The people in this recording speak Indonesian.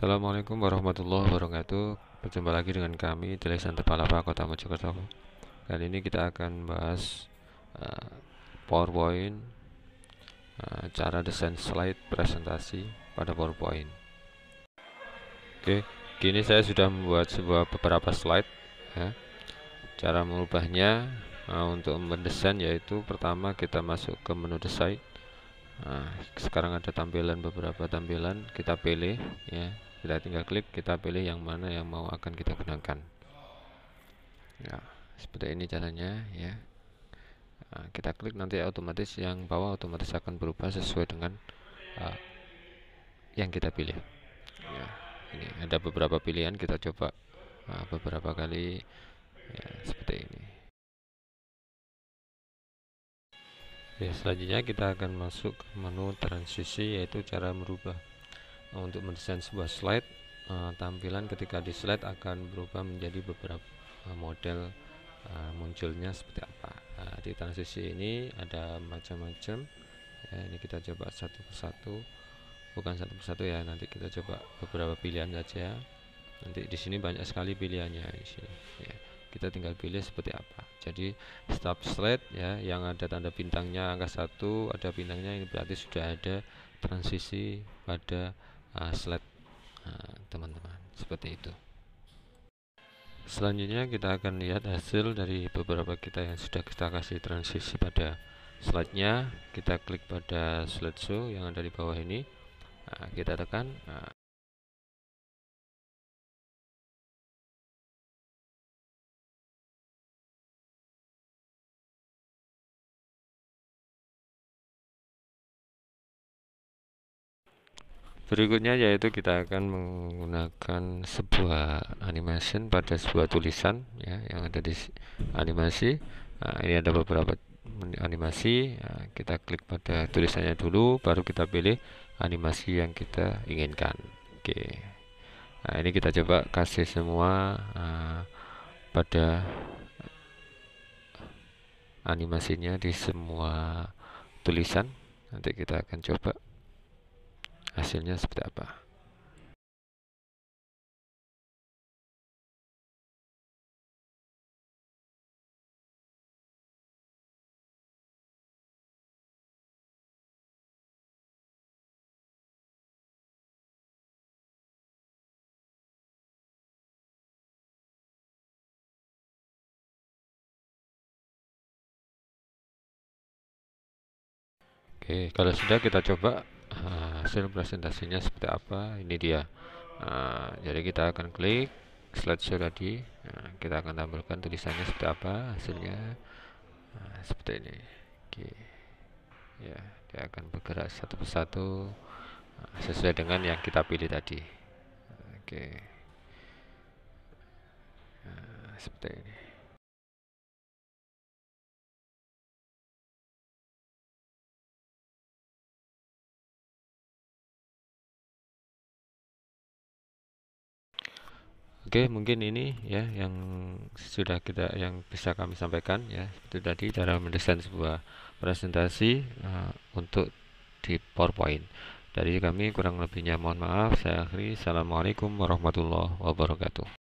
Assalamualaikum warahmatullahi wabarakatuh Berjumpa lagi dengan kami di Tepalapa Kota Mojokerto Kali ini kita akan bahas uh, PowerPoint uh, Cara desain slide presentasi pada PowerPoint Oke, kini saya sudah membuat sebuah beberapa slide ya. Cara merubahnya uh, eh, untuk mendesain yaitu pertama kita masuk ke menu desain Nah, sekarang ada tampilan beberapa tampilan kita pilih ya kita tinggal klik kita pilih yang mana yang mau akan kita gunakan ya seperti ini caranya ya nah, kita klik nanti otomatis yang bawah otomatis akan berubah sesuai dengan uh, yang kita pilih ya ini ada beberapa pilihan kita coba uh, beberapa kali ya, seperti ini ya selanjutnya kita akan masuk menu transisi yaitu cara merubah Eh, untuk mendesain sebuah slide eh, tampilan ketika di slide akan berubah menjadi beberapa eh, model munculnya seperti apa nah, di transisi ini ada macam-macam ya, ini kita coba satu persatu bukan satu persatu ya nanti kita coba beberapa pilihan saja nanti di sini banyak sekali pilihannya di sini ya kita tinggal pilih seperti apa jadi stop slide ya yang ada tanda bintangnya angka satu ada bintangnya ini berarti sudah ada transisi pada uh, slide ah, teman-teman uh, seperti itu selanjutnya kita akan lihat hasil dari beberapa kita yang sudah kita kasih transisi pada slide nya kita klik pada slide show yang ada di bawah ini nah, kita tekan nah, Berikutnya yaitu kita akan menggunakan sebuah animation pada sebuah tulisan ya yang ada di animasi. Nah, ini ada beberapa animasi. Nah, kita klik pada tulisannya dulu, baru kita pilih animasi yang kita inginkan. Oke. Nah, ini kita coba kasih semua uh, pada animasinya di semua tulisan. Nanti kita akan coba hasilnya seperti apa. Oke, kalau sudah kita coba Eh, hasil presentasinya seperti apa ini dia uh, jadi kita akan klik slide show tadi uh, kita akan tampilkan tulisannya seperti apa hasilnya uh, seperti ini oke ya dia akan bergerak satu persatu uh, sesuai dengan yang kita pilih tadi oke uh, seperti ini Oke, mungkin ini ya yang sudah kita yang bisa kami sampaikan ya itu tadi cara mendesain sebuah presentasi uh, untuk di PowerPoint. Dari kami kurang lebihnya mohon maaf. Saya akhiri. Assalamualaikum warahmatullahi wabarakatuh.